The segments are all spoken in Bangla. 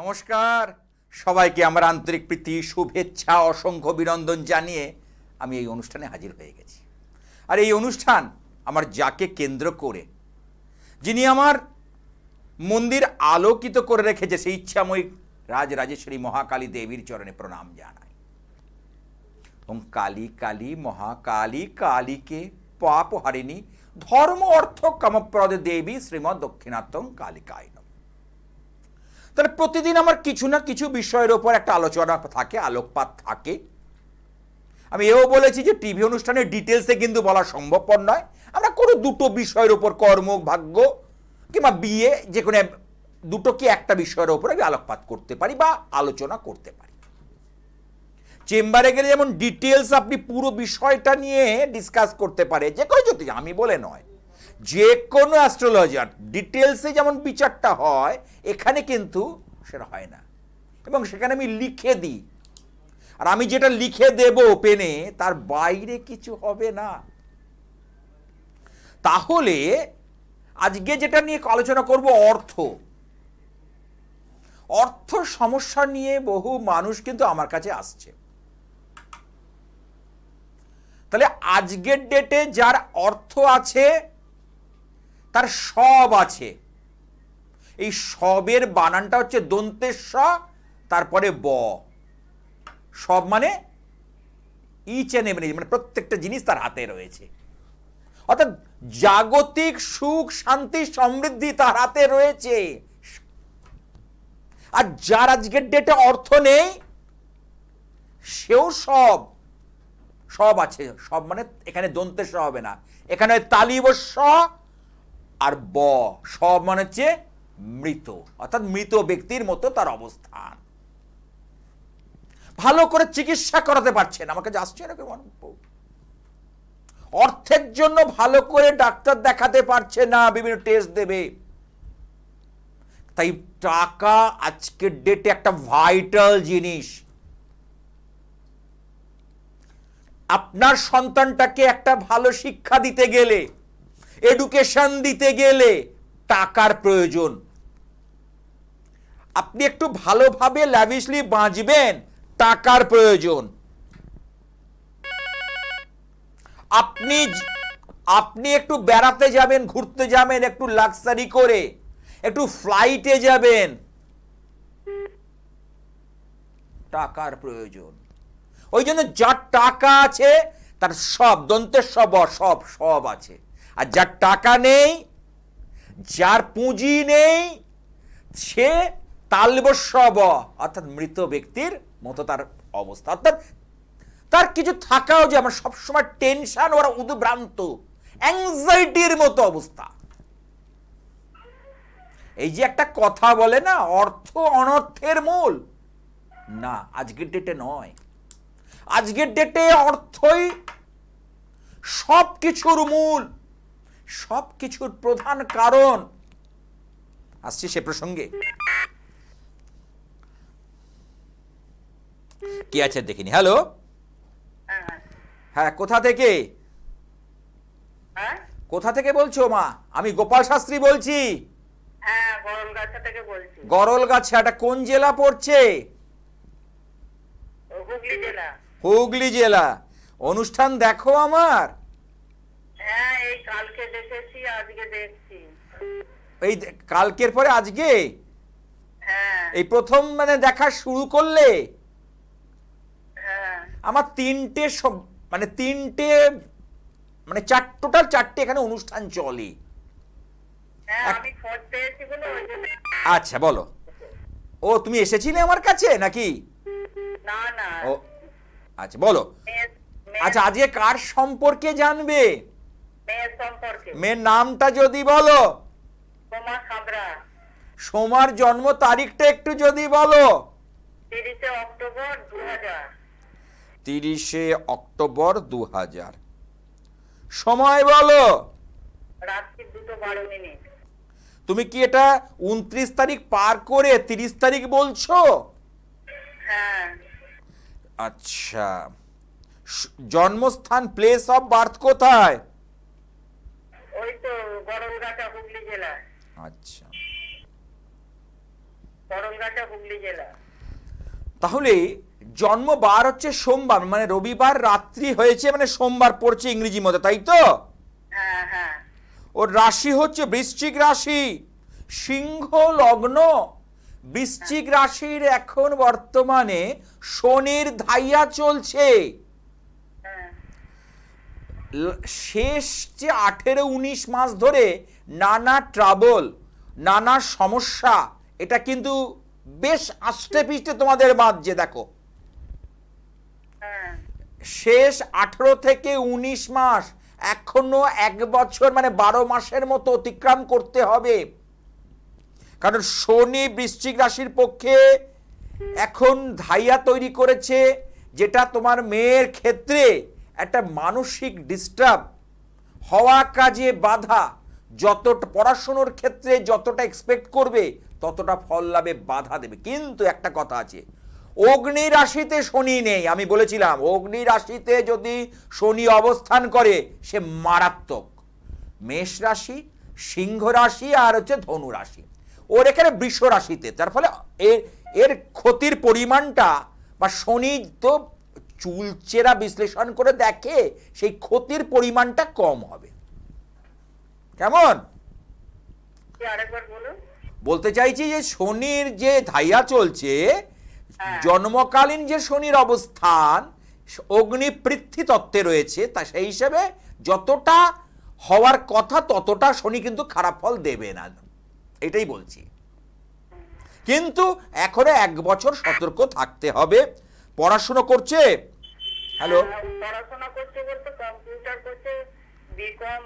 নমস্কার সবাইকে আমার আন্তরিক প্রীতি শুভেচ্ছা অসংখ্য অভিনন্দন জানিয়ে আমি এই অনুষ্ঠানে হাজির হয়ে গেছি আর এই অনুষ্ঠান আমার যাকে কেন্দ্র করে যিনি আমার মন্দির আলোকিত করে রেখেছে সেই ইচ্ছাময়ী রাজরাজেশ্বরী মহাকালী দেবীর চরণে প্রণাম জানাই ওম কালী কালী মহাকালী কালীকে পাপ হারিনী ধর্ম অর্থ কামপ্রদ দেবী শ্রীমৎ দক্ষিণাত্ম কালিকায় তাহলে প্রতিদিন আমার কিছু না কিছু বিষয়ের ওপর একটা আলোচনা থাকে আলোকপাত থাকে আমি এও বলেছি যে টিভি অনুষ্ঠানের ডিটেলসে কিন্তু বলা সম্ভবপর নয় আমরা কোনো দুটো বিষয়ের ওপর কর্ম ভাগ্য কিংবা বিয়ে যে কোনো দুটো কি একটা বিষয়ের ওপর আমি আলোকপাত করতে পারি বা আলোচনা করতে পারি চেম্বারে গেলে যেমন ডিটেলস আপনি পুরো বিষয়টা নিয়ে ডিসকাস করতে পারে যে কোনো যদি আমি বলে নয় যে কোনো অ্যাস্ট্রোলজার ডিটেলসে যেমন বিচারটা হয় এখানে কিন্তু সেটা হয় না এবং সেখানে আমি লিখে দিই আর আমি যেটা লিখে দেব পেনে তার বাইরে কিছু হবে না তাহলে আজকে যেটা নিয়ে আলোচনা করব অর্থ অর্থ সমস্যা নিয়ে বহু মানুষ কিন্তু আমার কাছে আসছে তাহলে আজকের ডেটে যার অর্থ আছে তার সব আছে এই সবের বানানটা হচ্ছে দন্তের স তারপরে ব সব মানে ইচ অ্যান্ড এভরিথিং মানে প্রত্যেকটা জিনিস তার হাতে রয়েছে অর্থাৎ জাগতিক সুখ শান্তি সমৃদ্ধি তার হাতে রয়েছে আর যার আজকের ডেটে অর্থ নেই সেও সব সব আছে সব মানে এখানে দন্তের স হবে না এখানে তালিব স আর ব স মানে হচ্ছে মৃত অর্থাৎ মৃত ব্যক্তির মতো তার অবস্থান ভালো করে চিকিৎসা করাতে পারছেন আমাকে যাচ্ছে এরকম অর্থের জন্য ভালো করে ডাক্তার দেখাতে পারছে না বিভিন্ন টেস্ট দেবে তাই টাকা আজকের ডেটে একটা ভাইটাল জিনিস আপনার সন্তানটাকে একটা ভালো শিক্ষা দিতে গেলে এডুকেশন দিতে গেলে টাকার প্রয়োজন আপনি একটু ভালোভাবে ল্যাভিশলি বাঁচবেন টাকার প্রয়োজন আপনি আপনি একটু বেড়াতে যাবেন ঘুরতে যাবেন একটু লাক্সারি করে একটু ফ্লাইটে যাবেন টাকার প্রয়োজন ওই জন্য যার টাকা আছে তার সব দন্তের সব সব সব আছে আর যার টাকা নেই যার পুঁজি নেই সে তালবস্যব অর্থাৎ মৃত ব্যক্তির মতো তার অবস্থা অর্থাৎ তার কিছু থাকাও যে আমার সবসময় টেনশন ওরা উদ্ভ্রান্ত অ্যাংজাইটির মতো অবস্থা এই যে একটা কথা বলে না অর্থ অনর্থের মূল না আজকের ডেটে নয় আজকের ডেটে অর্থই সব কিছুর মূল সব কিছুর প্রধান কারণ আসছি সে প্রসঙ্গে কি আছে দেখিনি হ্যালো হ্যাঁ কোথা থেকে হ্যাঁ? কোথা থেকে বলছো মা আমি গোপাল শাস্ত্রী বলছি হ্যাঁ, গরলগাছা এটা কোন জেলা পড়ছে হুগলি জেলা অনুষ্ঠান দেখো আমার এই কালকে দেখেছি আজকে দেখছি এই কালকের পরে আজকে হ্যাঁ। এই প্রথম মানে দেখা শুরু করলে হ্যাঁ। আমার তিনটে মানে তিনটে মানে চার টোটাল চারটে এখানে অনুষ্ঠান চলে হ্যাঁ, আচ্ছা বলো ও তুমি এসেছিলে আমার কাছে নাকি আচ্ছা বলো আচ্ছা আজকে কার সম্পর্কে জানবে মেয়ের নামটা যদি বলো সোমার জন্ম তারিখটা একটু যদি বলো তিরিশে অক্টোবর দু হাজার সময় বলো তুমি কি এটা উনত্রিশ তারিখ পার করে তিরিশ তারিখ বলছো হ্যাঁ। আচ্ছা জন্মস্থান প্লেস অফ বার্থ কোথায় ওই তো হুগলি জেলা আচ্ছা হুগলি জেলা তাহলে জন্ম বার হচ্ছে সোমবার মানে রবিবার রাত্রি হয়েছে মানে সোমবার পড়ছে ইংরেজি মতো তাই তো হ্যাঁ, হ্যাঁ। ওর রাশি হচ্ছে বৃশ্চিক রাশি সিংহ লগ্ন বৃশ্চিক রাশির এখন বর্তমানে শনির ধাইয়া চলছে শেষ যে আঠেরো উনিশ মাস ধরে নানা ট্রাবল নানা সমস্যা এটা কিন্তু বেশ আষ্টে পিষ্টে তোমাদের বাঁধছে দেখো হ্যাঁ। শেষ আঠেরো থেকে উনিশ মাস এখনো এক বছর মানে বারো মাসের মতো অতিক্রম করতে হবে কারণ শনি বৃশ্চিক রাশির পক্ষে এখন ধাইয়া তৈরি করেছে যেটা তোমার মেয়ের ক্ষেত্রে একটা মানসিক ডিস্টার্ব হওয়া কাজে বাধা যত পড়াশুনোর ক্ষেত্রে যতটা এক্সপেক্ট করবে ততটা ফল লাভে বাধা দেবে কিন্তু একটা কথা আছে অগ্নি রাশিতে শনি নেই আমি বলেছিলাম অগ্নি রাশিতে যদি শনি অবস্থান করে সে মারাত্মক মেষ রাশি সিংহ রাশি আর হচ্ছে ধনু রাশি ওর এখানে বৃষ রাশিতে তার ফলে এর এর ক্ষতির পরিমাণটা বা শনি তো চুলচেরা বিশ্লেষণ করে দেখে সেই ক্ষতির পরিমাণটা কম হবে কেমন বলতে চাইছি যে শনির যে ধাইয়া চলছে হ্যাঁ। জন্মকালীন যে শনির অবস্থান অগ্নি পৃথ্বী তত্ত্বে রয়েছে তা সেই হিসাবে যতটা হওয়ার কথা ততটা শনি কিন্তু খারাপ ফল দেবে না এটাই বলছি কিন্তু এখনো এক বছর সতর্ক থাকতে হবে পড়াশুনো করছে হ্যালো পড়াশোনা করতে করতে কম্পিউটার করছে বিকম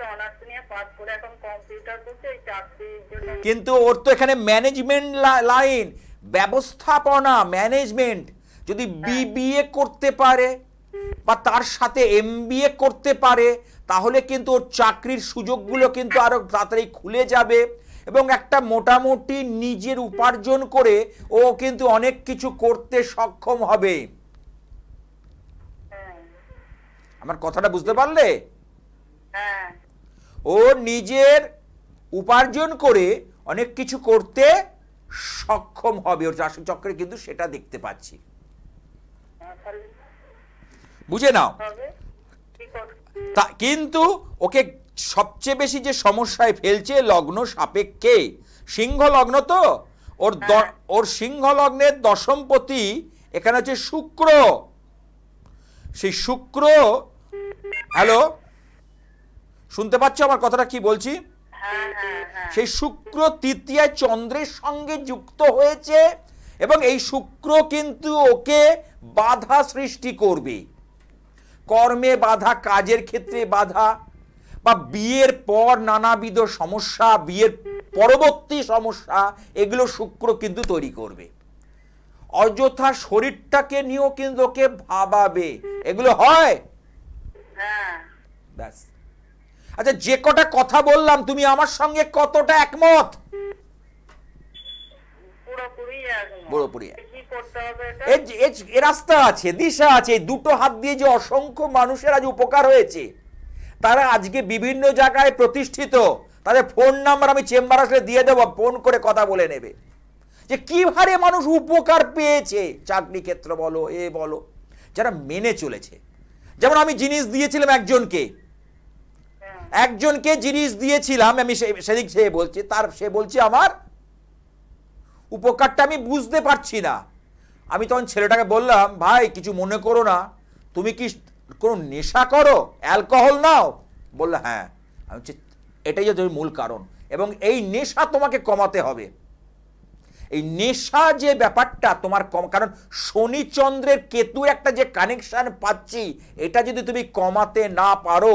তো অনার্স নিয়ে পাস করে এখন কম্পিউটার করছে এই চাকরি কিন্তু ওর তো এখানে ম্যানেজমেন্ট লাইন ব্যবস্থাপনা ম্যানেজমেন্ট যদি বিবিএ হ্যাঁ। করতে পারে বা তার সাথে এমবিএ করতে পারে তাহলে কিন্তু ওর চাকরির সুযোগগুলো কিন্তু আরও তাড়াতাড়ি খুলে যাবে এবং একটা মোটামুটি নিজের উপার্জন করে ও কিন্তু অনেক কিছু করতে সক্ষম হবে আমার কথাটা বুঝতে পারলে হ্যাঁ। ও নিজের উপার্জন করে অনেক কিছু করতে সক্ষম হবে ওর চাষ চক্রে কিন্তু সেটা দেখতে পাচ্ছি বুঝে নাও তা কিন্তু ওকে সবচেয়ে বেশি যে সমস্যায় ফেলছে লগ্ন সাপেক্ষে সিংহ লগ্ন তো ওর হ্যাঁ। ওর সিংহ লগ্নের দশমপতি এখানে হচ্ছে শুক্র সেই শুক্র হ্যালো শুনতে পাচ্ছ আমার কথাটা কি বলছি হ্যাঁ, হ্যাঁ, হ্যাঁ। সেই শুক্র তৃতীয় চন্দ্রের সঙ্গে যুক্ত হয়েছে এবং এই শুক্র কিন্তু ওকে বাধা সৃষ্টি করবে কর্মে বাধা কাজের ক্ষেত্রে বাধা বা বিয়ের পর নানাবিধ সমস্যা বিয়ের পরবর্তী সমস্যা এগুলো শুক্র কিন্তু তৈরি করবে অযথা শরীরটাকে নিয়েও কিন্তু ওকে ভাবাবে এগুলো হয় হ্যাঁ। ব্যাস আচ্ছা যে কটা কথা বললাম তুমি আমার সঙ্গে কতটা একমত মানুষের আজ উপকার হয়েছে তারা আজকে বিভিন্ন জায়গায় প্রতিষ্ঠিত তাদের ফোন নাম্বার আমি আসলে দিয়ে দেবো ফোন করে কথা বলে নেবে যে মানুষ উপকার পেয়েছে চাকরি ক্ষেত্র বলো এ বলো যারা মেনে চলেছে যেমন আমি জিনিস দিয়েছিলাম একজনকে একজনকে জিনিস দিয়েছিলাম আমি সেদিক সে বলছি তার সে বলছে আমার উপকারটা আমি বুঝতে পারছি না আমি তখন ছেলেটাকে বললাম ভাই কিছু মনে করো না তুমি কি কোনো নেশা করো অ্যালকোহল নাও বললো হ্যাঁ আমি এটাই হচ্ছে মূল কারণ এবং এই নেশা তোমাকে কমাতে হবে এই নেশা যে ব্যাপারটা তোমার কম কারণ শনিচন্দ্রের কেতু কেতুর একটা যে কানেকশান পাচ্ছি এটা যদি তুমি কমাতে না পারো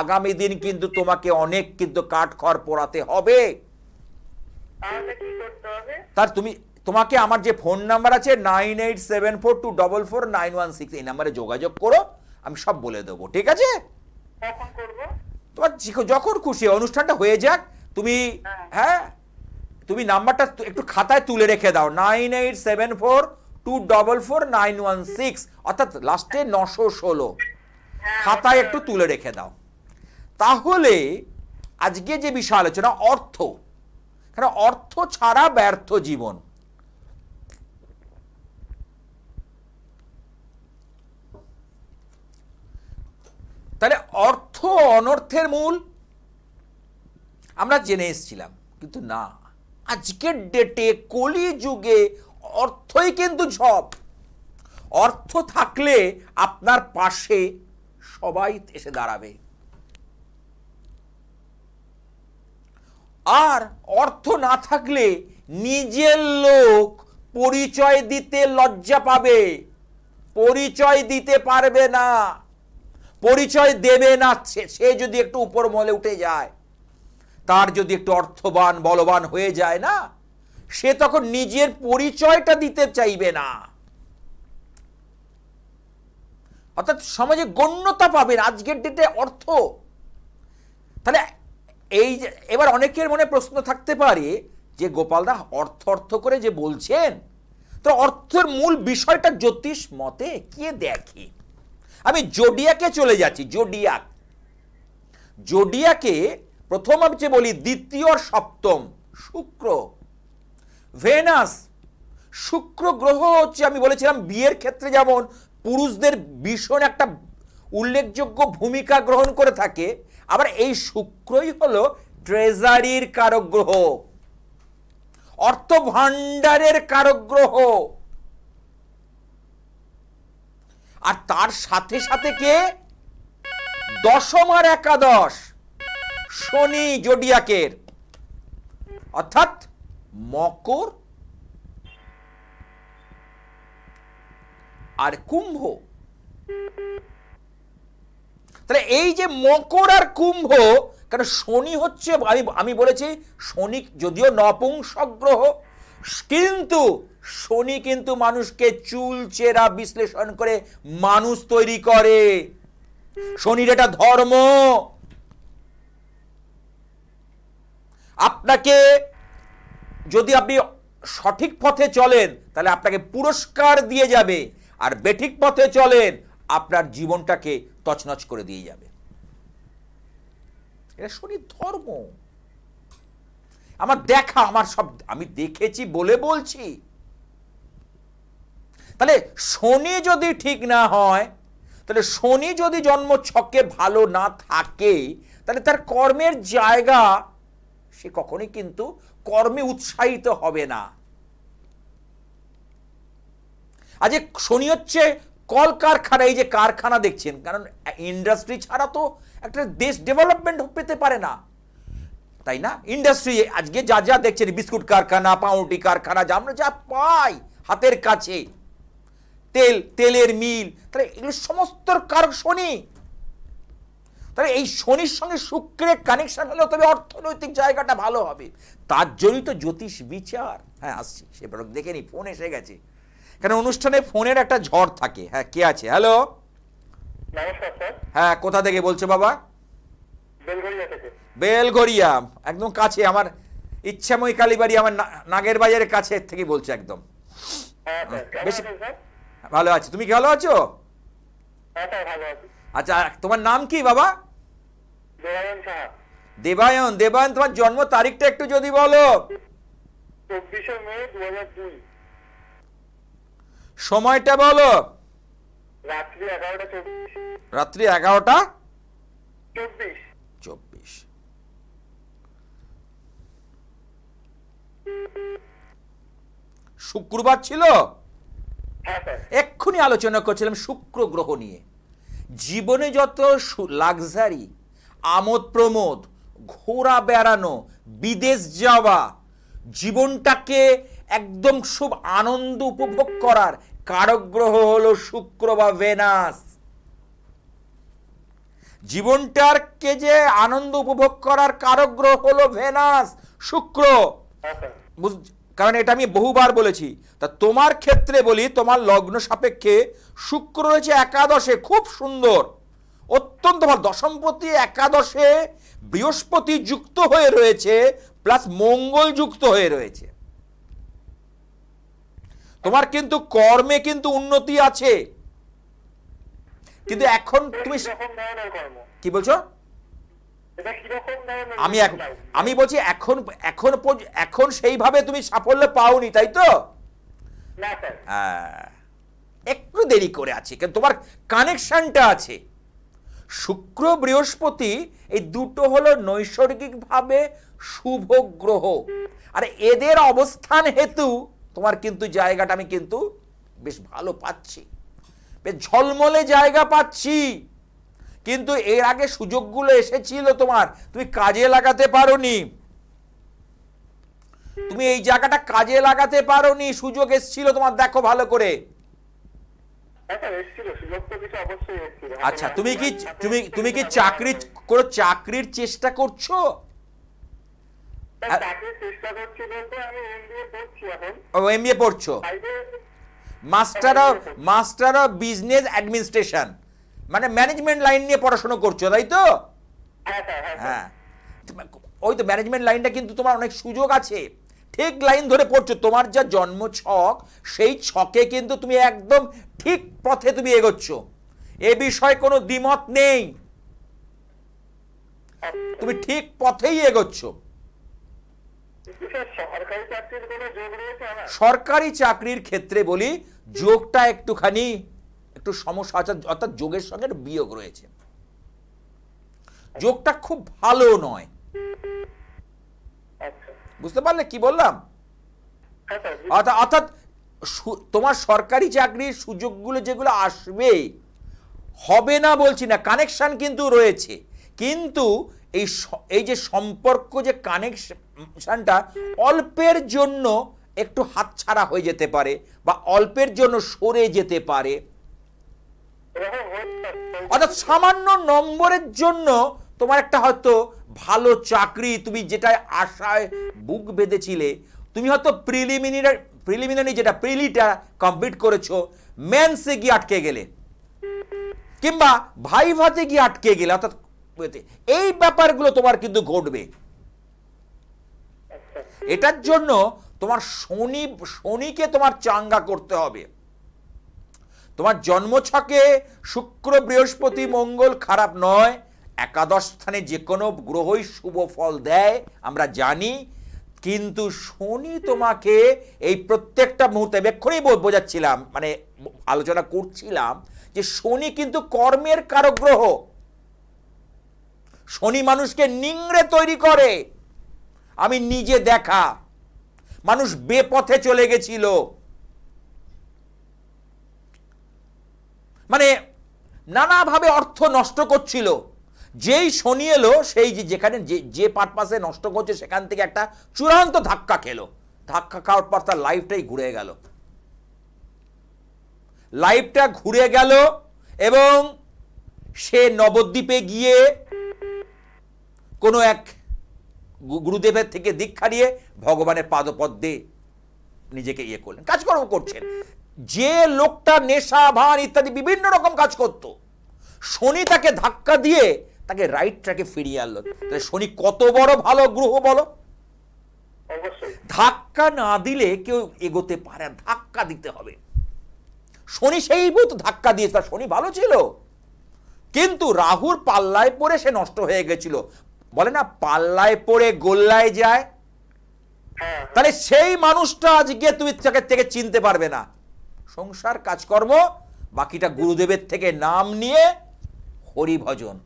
আগামী দিন কিন্তু তোমাকে অনেক কিন্তু কাঠখড় পোড়াতে হবে তার তুমি তোমাকে আমার যে ফোন নাম্বার আছে nine eight seven four two double four nine one six এই নাম্বারে যোগাযোগ করো আমি সব বলে দেবো ঠিক আছে তোমার যখন খুশি অনুষ্ঠানটা হয়ে যাক তুমি হ্যাঁ, হ্যাঁ? তুমি নাম্বারটা একটু খাতায় তুলে রেখে দাও nine eight seven four two double four nine one six অর্থাৎ লাস্টে নশো ষোলো হ্যাঁ, খাতায় হ্যাঁ। একটু তুলে রেখে দাও তাহলে আজকে যে বিষয় আলোচনা অর্থ কারণ অর্থ ছাড়া ব্যর্থ জীবন তাহলে অর্থ অনর্থের মূল আমরা জেনে এসছিলাম কিন্তু না আজকের ডেটে কলি যুগে অর্থই কিন্তু সব অর্থ থাকলে আপনার পাশে সবাই এসে দাঁড়াবে আর অর্থ না থাকলে নিজের লোক পরিচয় দিতে লজ্জা পাবে পরিচয় দিতে পারবে না পরিচয় দেবে না সে যদি একটু উপর মলে উঠে যায় তার যদি একটু অর্থবান বলবান হয়ে যায় না সে তখন নিজের পরিচয়টা দিতে চাইবে না অর্থাৎ সমাজে গণ্যতা পাবেন আজকের ডেটে অর্থ তাহলে এই এবার অনেকের মনে প্রশ্ন থাকতে পারে যে গোপালদা অর্থ অর্থ করে যে বলছেন তো অর্থের মূল বিষয়টা জ্যোতিষ মতে কে দেখে আমি জোডিয়াকে চলে যাচ্ছি জোডিয়াক জোডিয়াকে প্রথম আমি যে বলি দ্বিতীয় সপ্তম শুক্র ভেনাস শুক্র গ্রহ হচ্ছে আমি বলেছিলাম বিয়ের ক্ষেত্রে যেমন পুরুষদের ভীষণ একটা উল্লেখযোগ্য ভূমিকা গ্রহণ করে থাকে আবার এই শুক্রই হল ট্রেজারির কারক গ্রহ অর্থ ভাণ্ডারের কারক গ্রহ আর তার সাথে সাথে কে দশম আর একাদশ শনি জোডিয়াকের অর্থাৎ মকর আর কুম্ভ তাহলে এই যে মকর আর কুম্ভ কেন শনি হচ্ছে আমি আমি বলেছি শনি যদিও নপুংসগ্রহ কিন্তু শনি কিন্তু মানুষকে চুল চেরা বিশ্লেষণ করে মানুষ তৈরি করে শনির এটা ধর্ম আপনাকে যদি আপনি সঠিক পথে চলেন তাহলে আপনাকে পুরস্কার দিয়ে যাবে আর বেঠিক পথে চলেন আপনার জীবনটাকে তছনছ করে দিয়ে যাবে এটা শুনি ধর্ম আমার দেখা আমার সব আমি দেখেছি বলে বলছি তাহলে শনি যদি ঠিক না হয় তাহলে শনি যদি জন্ম ছকে ভালো না থাকে তাহলে তার কর্মের জায়গা সে কখনই কিন্তু কর্মে উৎসাহিত হবে না আজ শনি হচ্ছে কল কারখানা এই যে কারখানা দেখছেন কারণ ইন্ডাস্ট্রি ছাড়া তো একটা দেশ ডেভেলপমেন্ট পেতে পারে না তাই না ইন্ডাস্ট্রি আজকে যা যা দেখছেন বিস্কুট কারখানা পাউরুটি কারখানা যা আমরা যা পাই হাতের কাছে তেল তেলের মিল তাহলে এগুলো সমস্ত কারক শনি তাহলে এই শনির সঙ্গে শুক্রের কানেকশন হলে তবে অর্থনৈতিক জায়গাটা ভালো হবে তার জন্যই তো জ্যোতিষ বিচার হ্যাঁ আসছি সে ব্লগ দেখে নি ফোন এসে গেছে কেন অনুষ্ঠানে ফোনের একটা ঝড় থাকে হ্যাঁ কে আছে হ্যালো হ্যাঁ কোথা থেকে বলছো বাবা বেলগড়িয়া একদম কাছে আমার ইচ্ছাময় কালীবাড়ি আমার নাগের বাজারের কাছে থেকে বলছে একদম হ্যাঁ, বেশি ভালো আছি তুমি কি ভালো আছো হ্যাঁ, আচ্ছা তোমার নাম কি বাবা দেবায়ন দেবায়ন তোমার জন্ম তারিখটা একটু যদি বলো সময়টা বলো রাত্রি এগারোটা চব্বিশ শুক্রবার ছিল হ্যাঁ, এক্ষুনি আলোচনা করছিলাম শুক্র গ্রহ নিয়ে জীবনে যত লাক্সারি আমোদ প্রমোদ ঘোরা বেড়ানো বিদেশ যাওয়া জীবনটাকে একদম খুব আনন্দ উপভোগ করার কারগ্রহ হলো শুক্র বা ভেনাস জীবনটারকে যে আনন্দ উপভোগ করার কারগ্রহ হলো ভেনাস শুক্র কারণ এটা আমি বহুবার বলেছি তা তোমার ক্ষেত্রে বলি তোমার লগ্ন সাপেক্ষে শুক্র রয়েছে একাদশে খুব সুন্দর অত্যন্ত ভালো দশমপতি একাদশে বৃহস্পতি যুক্ত হয়ে রয়েছে প্লাস মঙ্গল যুক্ত হয়ে রয়েছে তোমার কিন্তু কর্মে কিন্তু উন্নতি আছে কিন্তু এখন তুমি কি বলছো আমি আমি বলছি এখন এখন এখন সেইভাবে তুমি সাফল্য পাওনি তাই তো হ্যাঁ। একটু দেরি করে আছে কিন্তু তোমার কানেকশনটা আছে শুক্র বৃহস্পতি এই দুটো হলো নৈসর্গিকভাবে শুভ গ্রহ আর এদের অবস্থান হেতু তোমার কিন্তু জায়গাটা আমি কিন্তু বেশ ভালো পাচ্ছি বেশ ঝলমলে জায়গা পাচ্ছি কিন্তু এর আগে সুযোগগুলো এসেছিল তোমার তুমি কাজে লাগাতে পারো নি তুমি এই জায়গাটা কাজে লাগাতে পারো নি সুযোগ এসেছিল তোমার দেখো ভালো করে হ্যাঁ, হ্যাঁ, হ্যাঁ, আচ্ছা তুমি কি তুমি তুমি কি চাকরি কোনো চাকরির চেষ্টা করছো এমবিএ পড়ছো master of master of business administration মানে ম্যানেজমেন্ট লাইন নিয়ে পড়াশোনা করছো তাই তো হ্যাঁ ওই তো ম্যানেজমেন্ট লাইনটা কিন্তু তোমার অনেক সুযোগ আছে ঠিক লাইন ধরে পড়ছো তোমার যা জন্ম ছক সেই ছকে কিন্তু তুমি একদম ঠিক পথে তুমি এগোচ্ছ এ বিষয়ে কোনো দ্বিমত নেই তুমি ঠিক পথেই এগোচ্ছ সরকারি চাকরির ক্ষেত্রে বলি যোগটা একটুখানি একটু সমস্যা অর্থাৎ যোগের সঙ্গে বিয়োগ রয়েছে যোগটা খুব ভালো নয় বুঝতে পারলে কি বললাম হ্যাঁ, অর্থাৎ তোমার সরকারি চাকরির সুযোগগুলো যেগুলো আসবে হবে না বলছি না কানেকশান কিন্তু রয়েছে কিন্তু এই এই যে সম্পর্ক যে কানেকশানটা অল্পের জন্য একটু হাতছাড়া হয়ে যেতে পারে বা অল্পের জন্য সরে যেতে পারে হ্যাঁ, হ্যাঁ, অর্থাৎ সামান্য নম্বরের জন্য তোমার একটা হয়তো ভালো চাকরি তুমি যেটায় আশায় বুক বেঁধেছিলে তুমি হয়তো প্রিলিমিনারি প্রিলিমিনারি যেটা প্রিলিটা কমপ্লিট করেছো মেন্সে গিয়ে আটকে গেলে কিংবা ভাই ভাতে গিয়ে আটকে গেলে অর্থাৎ এই ব্যাপারগুলো তোমার কিন্তু ঘটবে এটার জন্য তোমার শনি শনিকে তোমার চাঙ্গা করতে হবে তোমার জন্মছকে শুক্র বৃহস্পতি মঙ্গল খারাপ নয় একাদশ স্থানে যে কোনো গ্রহই শুভ ফল দেয় আমরা জানি কিন্তু শনি তোমাকে এই প্রত্যেকটা মুহূর্তে বেক্ষণেই বোঝাচ্ছিলাম মানে আলোচনা করছিলাম যে শনি কিন্তু কর্মের কারক গ্রহ শনি মানুষকে নিংড়ে তৈরি করে আমি নিজে দেখা মানুষ বেপথে চলে গেছিল মানে নানাভাবে অর্থ নষ্ট করছিল যেই শনি এলো সেই যে যেখানে যে যে পারপাসে নষ্ট করছে সেখান থেকে একটা চূড়ান্ত ধাক্কা খেলো ধাক্কা খাওয়ার পর তার লাইফটাই ঘুরে গেল লাইফটা ঘুরে গেল এবং সে নবদ্বীপে গিয়ে কোনো এক গুরুদেবের থেকে দীক্ষা নিয়ে ভগবানের পাদপদ্মে নিজেকে ইয়ে করলেন কাজকর্ম করছেন যে লোকটা নেশা ভান ইত্যাদি বিভিন্ন রকম কাজ করত শনি তাকে ধাক্কা দিয়ে তাকে রাইট ট্র্যাকে ফিরিয়ে আনলো তাহলে শনি কত বড় ভালো গ্রহ বলো ধাক্কা না দিলে কেউ এগোতে পারে ধাক্কা দিতে হবে শনি সেই ভূত ধাক্কা দিয়েছে তার শনি ভালো ছিল কিন্তু রাহুর পাল্লায় পড়ে সে নষ্ট হয়ে গেছিল বলে না পাল্লায় পড়ে গোল্লায় যায় হ্যাঁ। তাহলে সেই মানুষটা আজকে তুমি তাকে থেকে চিনতে পারবে না সংসার কাজকর্ম বাকিটা গুরুদেবের থেকে নাম নিয়ে হরিভজন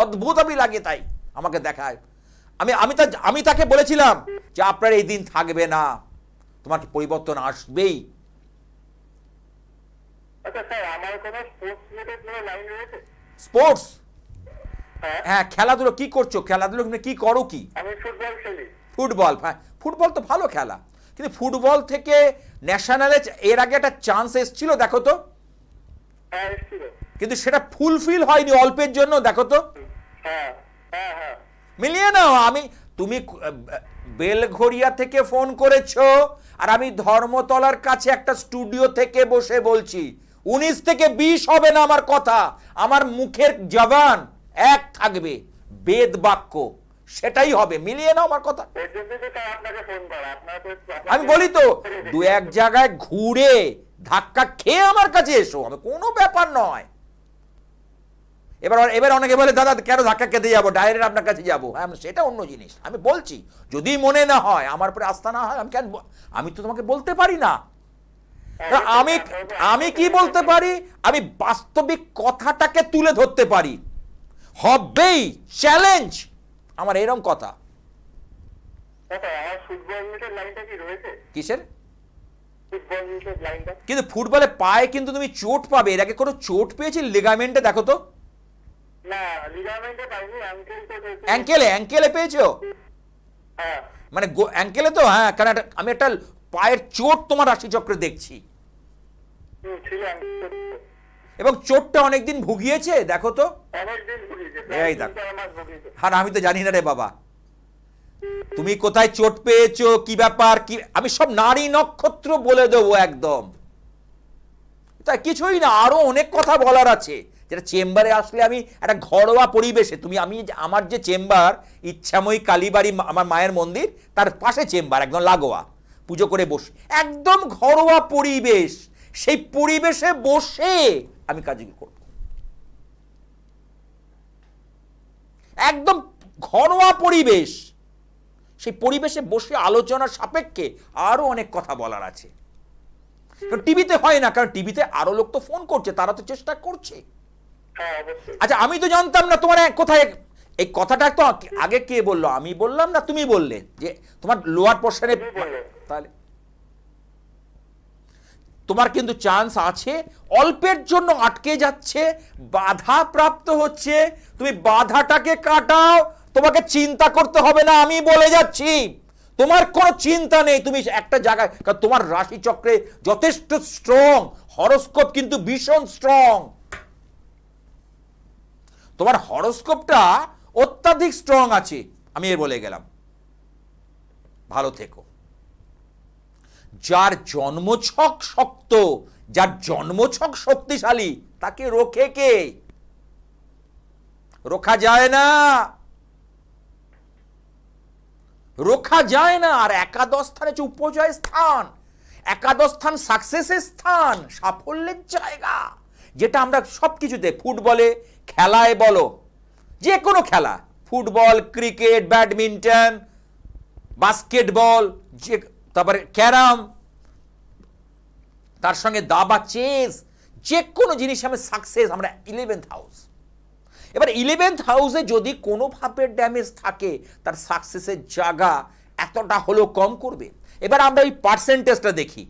অদ্ভুত আমি লাগে তাই আমাকে দেখায় আমি আমি তা আমি তাকে বলেছিলাম যে আপনার এই দিন থাকবে না তোমার কি পরিবর্তন আসবেই আচ্ছা, স্পোর্টস হ্যাঁ।, হ্যাঁ খেলাধুলো কি করছো খেলাধুলো কি করো কি ফুটবল হ্যাঁ ফুটবল তো ভালো খেলা কিন্তু ফুটবল থেকে ন্যাশনালে এর আগে একটা চান্স এসেছিল দেখো তো হ্যাঁ, কিন্তু সেটা ফুলফিল হয়নি অল্পের জন্য দেখো তো হ্যাঁ, হ্যাঁ, হ্যাঁ। মিলিয়ে নাও আমি তুমি বেলঘড়িয়া থেকে ফোন করেছো আর আমি ধর্মতলার কাছে একটা স্টুডিও থেকে বসে বলছি উনিশ থেকে বিশ হবে না আমার কথা আমার মুখের জবান এক থাকবে বেদ বাক্য সেটাই হবে মিলিয়ে নাও আমার কথা আমি বলি তো দু এক জায়গায় ঘুরে ধাক্কা খেয়ে আমার কাছে এসো আমি কোনো ব্যাপার নয় এবার এবার অনেকে বলে দাদা কেন ধাক্কা খেতে যাবো ডাইরেক্ট আপনার কাছে যাবো হ্যাঁ সেটা অন্য জিনিস আমি বলছি যদি মনে না হয় আমার উপরে আস্থা না হয় আমি কেন আমি তো তোমাকে বলতে পারি না আমি আমি কি বলতে পারি আমি বাস্তবিক কথাটাকে তুলে ধরতে পারি হবেই চ্যালেঞ্জ আমার এরম কথা কিসের কিন্তু ফুটবলে পায়ে কিন্তু তুমি চোট পাবে এর আগে কোনো চোট পেয়েছি লিগামেন্টে দেখো তো অ্যাঙ্কেলে অ্যাঙ্কেলে পেয়েছো হ্যাঁ। মানে অ্যাঙ্কেলে তো হ্যাঁ কারণ আমি একটা পায়ের চোট তোমার রাশিচক্রে দেখছি এবং চোটটা অনেকদিন ভুগিয়েছে দেখো তো এই দেখো হ্যাঁ আমি তো জানি না রে বাবা তুমি কোথায় চোট পেয়েছো কি ব্যাপার কি আমি সব নারী নক্ষত্র বলে দেবো একদম তা কিছুই না আরো অনেক কথা বলার আছে যেটা চেম্বারে আসলে আমি একটা ঘরোয়া পরিবেশে তুমি আমি আমার যে চেম্বার ইচ্ছাময়ী কালীবাড়ি আমার মায়ের মন্দির তার পাশে চেম্বার একদম লাগোয়া পুজো করে বসে একদম ঘরোয়া পরিবেশ সেই পরিবেশে বসে আমি কাজগুলো করব একদম ঘরোয়া পরিবেশ সেই পরিবেশে বসে আলোচনার সাপেক্ষে আরও অনেক কথা বলার আছে টিভিতে হয় না কারণ টিভিতে আরও লোক তো ফোন করছে তারা তো চেষ্টা করছে হ্যাঁ, আচ্ছা আমি তো জানতাম না তোমার কোথায় এই কথাটা তো আগে কে বললো আমি বললাম না তুমি বললে যে তোমার লোয়ার পোর্শনে তাহলে তোমার কিন্তু চান্স আছে অল্পের জন্য আটকে যাচ্ছে বাধা প্রাপ্ত হচ্ছে তুমি বাধাটাকে কাটাও তোমাকে চিন্তা করতে হবে না আমি বলে যাচ্ছি তোমার কোনো চিন্তা নেই তুমি একটা জায়গায় কারণ তোমার রাশিচক্রে যথেষ্ট স্ট্রং হরস্কোপ কিন্তু ভীষণ স্ট্রং তোমার হরস্কোপটা অত্যাধিক স্ট্রং আছে আমি এর বলে গেলাম ভালো থেকো যার জন্মছক শক্ত যার জন্মছক শক্তিশালী তাকে রোখে কে রোখা যায় না রোখা যায় না আর একাদশ স্থান হচ্ছে উপজয় স্থান একাদশ স্থান সাকসেসের স্থান সাফল্যের জায়গা যেটা আমরা সব কিছুতে ফুটবলে খেলায় বলো যে কোনো খেলা ফুটবল ক্রিকেট ব্যাডমিন্টন বাস্কেটবল যে তারপরে ক্যারাম তার সঙ্গে দাবা চেস যে কোনো জিনিস আমি সাকসেস আমরা ইলেভেন্থ হাউস এবার ইলেভেন্থ হাউসে যদি কোনো ড্যামেজ থাকে তার সাকসেসের জায়গা এতটা হলেও কম করবে এবার আমরা ওই পার্সেন্টেজটা দেখি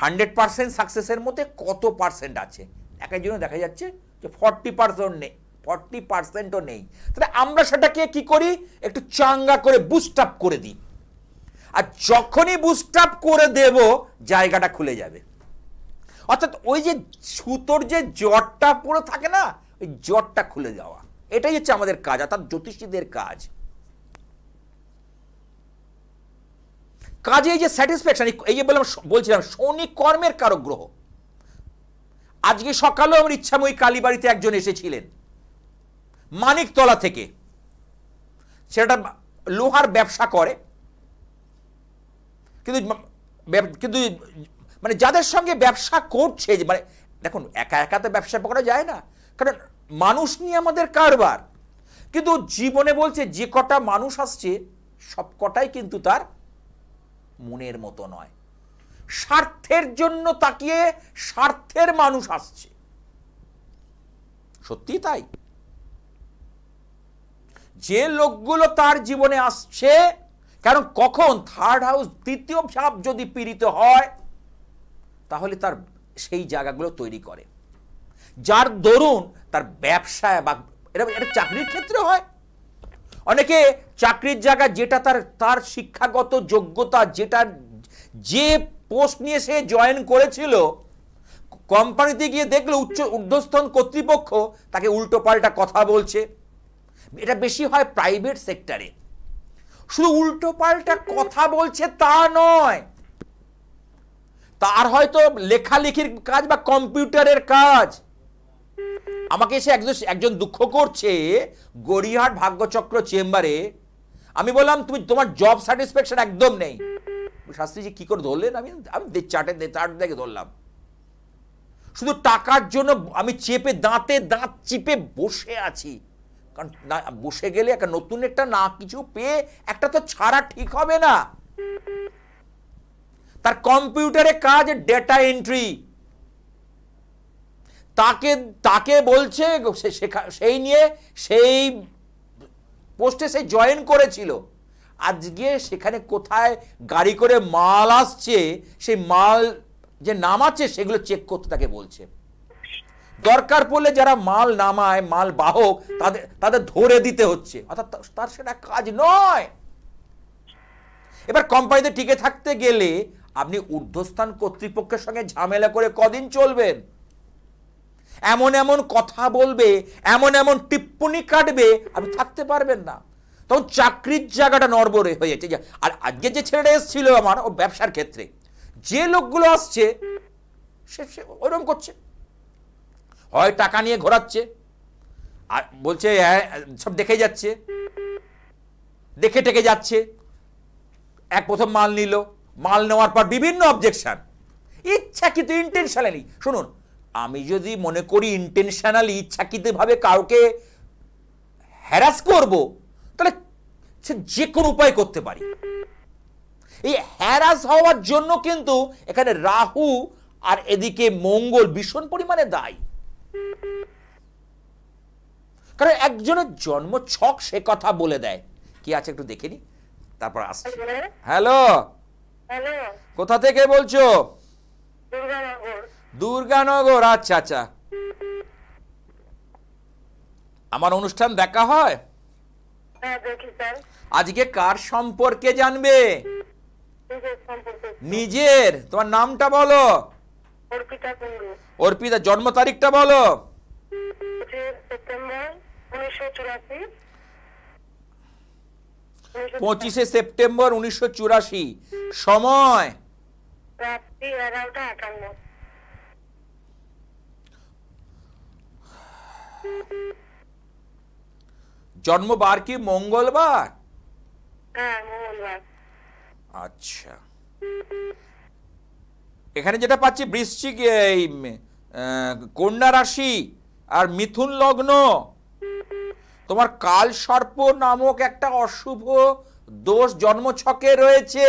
হান্ড্রেড পার্সেন্ট সাকসেসের মধ্যে কত পার্সেন্ট আছে একের জন্য দেখা যাচ্ছে যে ফর্টি পার্সেন্ট নেই ফর্টি পার্সেন্টও নেই তাহলে আমরা সেটাকে কি করি একটু চাঙ্গা করে বুস্ট আপ করে দিই আর যখনই বুস্ট আপ করে দেব জায়গাটা খুলে যাবে অর্থাৎ ওই যে সুতোর যে জ্বরটা পড়ে থাকে না ওই জ্বরটা খুলে যাওয়া এটাই হচ্ছে আমাদের কাজ অর্থাৎ জ্যোতিষীদের কাজ কাজে এই যে স্যাটিসফ্যাকশন এই যে বললাম বলছিলাম শনি কর্মের কারো গ্রহ আজকে সকালেও আমার ইচ্ছাময়ী কালীবাড়িতে একজন এসেছিলেন মানিকতলা থেকে সেটা লোহার ব্যবসা করে কিন্তু কিন্তু মানে যাদের সঙ্গে ব্যবসা করছে মানে দেখুন একা একা তো ব্যবসা করা যায় না কারণ মানুষ নিয়ে আমাদের কারবার কিন্তু জীবনে বলছে যে কটা মানুষ আসছে সব কটাই কিন্তু তার মনের মতো নয় স্বার্থের জন্য তাকিয়ে স্বার্থের মানুষ আসছে সত্যি তাই যে লোকগুলো তার জীবনে আসছে কারণ কখন থার্ড হাউস তৃতীয় ভাব যদি পীড়িত হয় তাহলে তার সেই জায়গাগুলো তৈরি করে যার দরুন তার ব্যবসায় বা এরকম একটা চাকরির ক্ষেত্রে হয় অনেকে চাকরির জায়গা যেটা তার তার শিক্ষাগত যোগ্যতা যেটা যে পোস্ট নিয়ে সে জয়েন করেছিল কোম্পানিতে গিয়ে দেখলো উচ্চ ঊর্ধ্বস্থন কর্তৃপক্ষ তাকে উল্টোপাল্টা কথা বলছে এটা বেশি হয় প্রাইভেট সেক্টরে শুধু উল্টোপাল্টা কথা বলছে তা নয় তার হয়তো লেখালেখির কাজ বা কম্পিউটারের কাজ আমাকে এসে একজন একজন দুঃখ করছে গড়িয়াহাট ভাগ্যচক্র চেম্বারে আমি বললাম তুমি তোমার জব স্যাটিসফ্যাকশন একদম নেই শাস্ত্রীজি কী করে ধরলেন আমি আমি চাটে চাট দেখে ধরলাম শুধু টাকার জন্য আমি চেপে দাঁতে দাঁত চিপে বসে আছি কারণ বসে গেলে একটা নতুন একটা না কিছু পেয়ে একটা তো ছাড়া ঠিক হবে না তার কম্পিউটারে কাজ ডেটা এন্ট্রি তাকে তাকে বলছে সেই নিয়ে সেই পোস্টে সে জয়েন করেছিল আজকে সেখানে কোথায় গাড়ি করে মাল আসছে সেই মাল যে নামাচ্ছে সেগুলো চেক করতে তাকে বলছে দরকার পড়লে যারা মাল নামায় মাল বাহক তাদের তাদের ধরে দিতে হচ্ছে অর্থাৎ তার সেটা কাজ নয় এবার কোম্পানিতে টিকে থাকতে গেলে আপনি ঊর্ধ্বস্থান কর্তৃপক্ষের সঙ্গে ঝামেলা করে কদিন চলবেন এমন এমন কথা বলবে এমন এমন টিপ্পনি কাটবে আপনি থাকতে পারবেন না তখন চাকরির জায়গাটা নর্বর হয়েছে আর আজকে যে ছেলেটা এসেছিল আমার ও ব্যবসার ক্ষেত্রে যে লোকগুলো আসছে সে সে ওইরকম করছে হয় টাকা নিয়ে ঘোরাচ্ছে আর বলছে হ্যাঁ সব দেখে যাচ্ছে দেখে টেকে যাচ্ছে এক প্রথম মাল নিল মাল নেওয়ার পর বিভিন্ন অবজেকশান ইচ্ছাকৃত ইন্টেনশনালি শুনুন আমি যদি মনে করি ইন্টেনশনালি ইচ্ছাকৃতভাবে কাউকে হ্যারাস করব তাহলে সে যে কোনো উপায় করতে পারি এই হ্যারাস হওয়ার জন্য কিন্তু এখানে রাহু আর এদিকে মঙ্গল ভীষণ পরিমাণে দায়ী কারণ একজনের জন্ম ছক সে কথা বলে দেয় কি আছে একটু দেখে নি তারপর আসছি হ্যালো কোথা থেকে বলছো দুর্গানগর আচ্ছা আচ্ছা আমার অনুষ্ঠান দেখা হয় হ্যাঁ, আজকে কার সম্পর্কে জানবে নিজের তোমার নামটা বলো অর্পিতা জন্ম তারিখটা বলো পঁচিশে সেপ্টেম্বর উনিশশো চুরাশি সময় এগারোটা জন্মবার কি হ্যাঁ, মঙ্গলবার আচ্ছা এখানে যেটা পাচ্ছি বৃশ্চিক এই কন্যা রাশি আর মিথুন লগ্ন তোমার কাল সর্প নামক একটা অশুভ দোষ জন্মছকে রয়েছে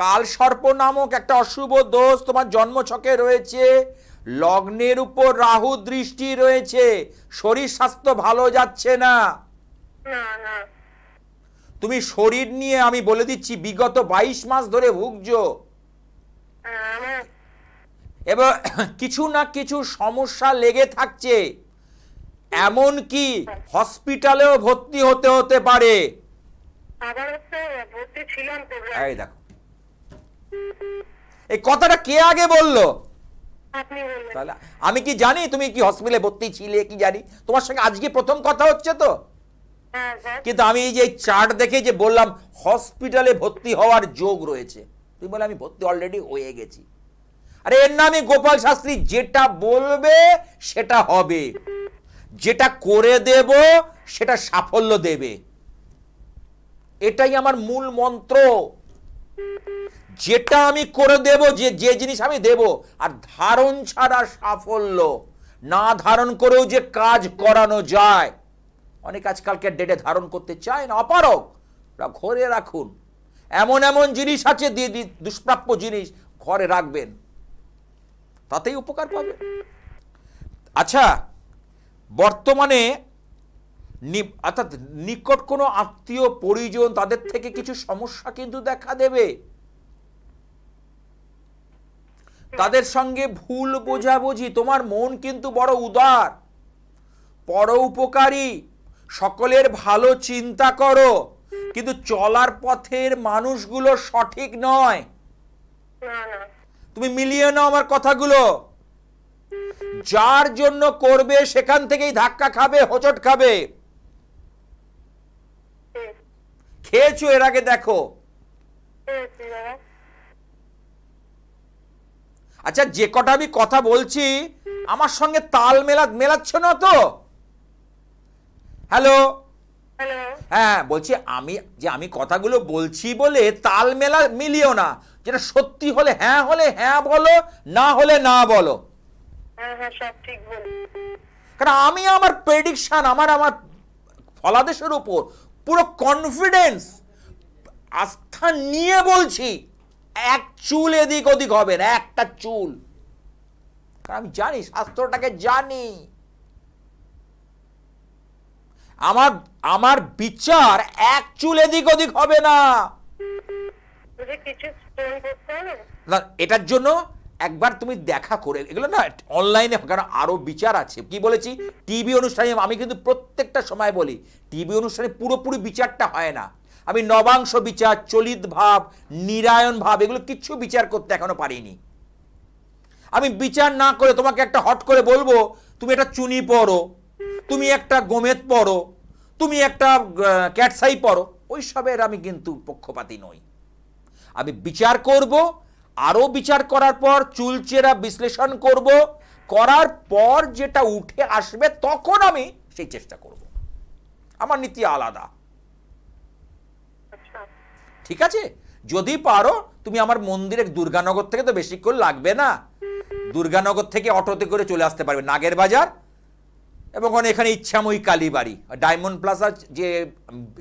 কাল সর্প নামক একটা অশুভ দোষ তোমার জন্মছকে রয়েছে লগ্নের উপর রাহু দৃষ্টি রয়েছে শরীর স্বাস্থ্য ভালো যাচ্ছে না তুমি শরীর নিয়ে আমি বলে দিচ্ছি বিগত ২২ মাস ধরে ভুগজ হ্যাঁ। এবার কিছু না কিছু সমস্যা লেগে থাকছে এমন কি হসপিটালেও ভর্তি হতে হতে পারে এই কথাটা কে আগে বললো তাহলে আমি কি জানি তুমি কি হসপিটালে ভর্তি ছিলে কি জানি তোমার সঙ্গে আজকে প্রথম কথা হচ্ছে তো হ্যাঁ, কিন্তু আমি এই যে চার্ট দেখে যে বললাম হসপিটালে ভর্তি হওয়ার যোগ রয়েছে তুমি বলে আমি ভর্তি অলরেডি হয়ে গেছি আরে এর নামে গোপাল শাস্ত্রী যেটা বলবে সেটা হবে যেটা করে দেব সেটা সাফল্য দেবে এটাই আমার মূল মন্ত্র যেটা আমি করে দেব যে যে জিনিস আমি দেব আর ধারণ ছাড়া সাফল্য না ধারণ করেও যে কাজ করানো যায় অনেক আজকালকে ডেটে ধারণ করতে চায় না অপারক ঘরে রাখুন এমন এমন জিনিস আছে দুষ্প্রাপ্য জিনিস ঘরে রাখবেন তাতেই উপকার পাবে আচ্ছা বর্তমানে অর্থাৎ নিকট কোনো আত্মীয় পরিজন তাদের থেকে কিছু সমস্যা কিন্তু দেখা দেবে তাদের সঙ্গে ভুল বোঝাবুঝি তোমার মন কিন্তু বড় উদার পর উপকারী সকলের ভালো চিন্তা করো কিন্তু চলার পথের মানুষগুলো সঠিক নয় তুমি মিলিয়ে নাও আমার কথাগুলো যার জন্য করবে সেখান থেকেই ধাক্কা খাবে হোচট খাবে খেয়েছো এর আগে দেখো আচ্ছা যে কটা আমি কথা বলছি আমার সঙ্গে তাল মেলা মেলাচ্ছ না তো হ্যালো হ্যাঁ বলছি আমি যে আমি কথাগুলো বলছি বলে তাল মেলা মিলিও না যেটা সত্যি হলে হ্যাঁ হলে হ্যাঁ বলো না হলে না বলো হ্যাঁ, হ্যাঁ, কারণ আমি আমার প্রেডিকশন আমার আমার ফলাদেশের উপর পুরো কনফিডেন্স আস্থা নিয়ে বলছি এক চুল এদিক ওদিক হবে না একটা চুল আমি জানি শাস্ত্রটাকে জানি আমার আমার বিচার এক চুল এদিক ওদিক হবে না এটার জন্য একবার তুমি দেখা করে এগুলো না অনলাইনে কারণ আরও বিচার আছে কি বলেছি টিভি অনুষ্ঠানে আমি কিন্তু প্রত্যেকটা সময় বলি টিভি অনুষ্ঠানে পুরোপুরি বিচারটা হয় না আমি নবাংশ বিচার চলিত ভাব নিরায়ণ ভাব এগুলো কিচ্ছু বিচার করতে এখনো পারিনি আমি বিচার না করে তোমাকে একটা হট করে বলবো তুমি একটা চুনি পরো তুমি একটা গোমেত পরো তুমি একটা ক্যাটসাই ওই ওইসবের আমি কিন্তু পক্ষপাতী নই আমি বিচার করব আরও বিচার করার পর চুলচেরা বিশ্লেষণ করব করার পর যেটা উঠে আসবে তখন আমি সেই চেষ্টা করব আমার নীতি আলাদা ঠিক আছে যদি পারো তুমি আমার মন্দিরে দুর্গানগর থেকে তো বেশিক্ষণ লাগবে না দুর্গানগর থেকে অটোতে করে চলে আসতে পারবে নাগের বাজার এবং এখানে ইচ্ছাময়ী কালীবাড়ি ডায়মন্ড প্লাজা যে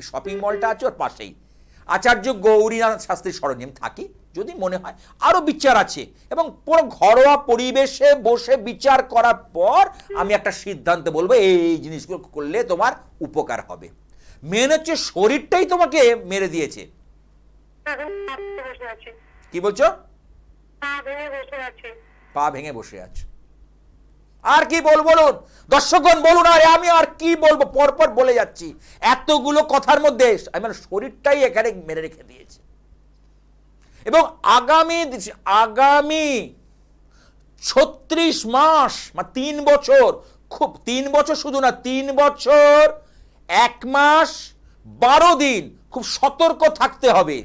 শপিং মলটা আছে ওর পাশেই আচার্য গৌরীনাথ শাস্ত্রীর সরঞ্জাম থাকি যদি মনে হয় আরও বিচার আছে এবং পুরো ঘরোয়া পরিবেশে বসে বিচার করার পর আমি একটা সিদ্ধান্ত বলবো এই জিনিসগুলো করলে তোমার উপকার হবে মেন হচ্ছে শরীরটাই তোমাকে মেরে দিয়েছে কি বলছো পা ভেঙে বসে আছে আর কি বল বলুন দর্শকগণ বলুন আরে আমি আর কি বলবো পরপর বলে যাচ্ছি এতগুলো কথার মধ্যে আমার শরীরটাই এখানে মেরে রেখে দিয়েছে এবং আগামী আগামী ছত্রিশ মাস বা তিন বছর খুব তিন বছর শুধু না তিন বছর এক মাস বারো দিন খুব সতর্ক থাকতে হবে